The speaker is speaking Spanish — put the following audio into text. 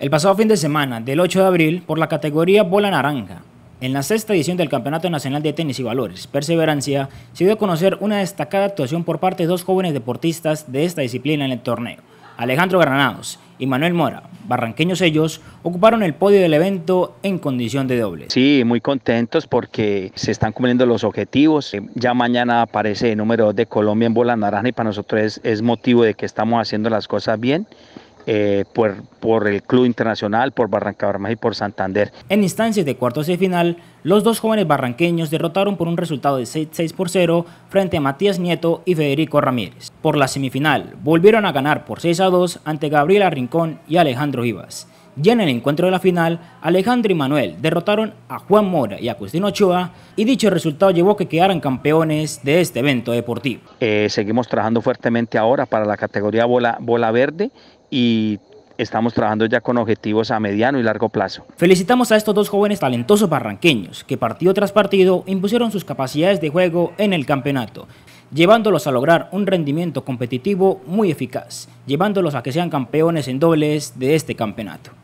El pasado fin de semana, del 8 de abril, por la categoría Bola Naranja, en la sexta edición del Campeonato Nacional de Tenis y Valores, Perseverancia, se dio a conocer una destacada actuación por parte de dos jóvenes deportistas de esta disciplina en el torneo. Alejandro Granados y Manuel Mora, barranqueños ellos, ocuparon el podio del evento en condición de doble. Sí, muy contentos porque se están cumpliendo los objetivos. Eh, ya mañana aparece el número 2 de Colombia en bola naranja y para nosotros es, es motivo de que estamos haciendo las cosas bien eh, por, el Club Internacional, por Barranca y por Santander. En instancias de cuartos de final, los dos jóvenes barranqueños derrotaron por un resultado de 6 por 0 frente a Matías Nieto y Federico Ramírez. Por la semifinal, volvieron a ganar por 6-2 a ante Gabriela Rincón y Alejandro Ibas. Ya en el encuentro de la final, Alejandro y Manuel derrotaron a Juan Mora y a Agustín Ochoa y dicho resultado llevó a que quedaran campeones de este evento deportivo. Eh, seguimos trabajando fuertemente ahora para la categoría bola, bola verde y estamos trabajando ya con objetivos a mediano y largo plazo. Felicitamos a estos dos jóvenes talentosos barranqueños que partido tras partido impusieron sus capacidades de juego en el campeonato, llevándolos a lograr un rendimiento competitivo muy eficaz, llevándolos a que sean campeones en dobles de este campeonato.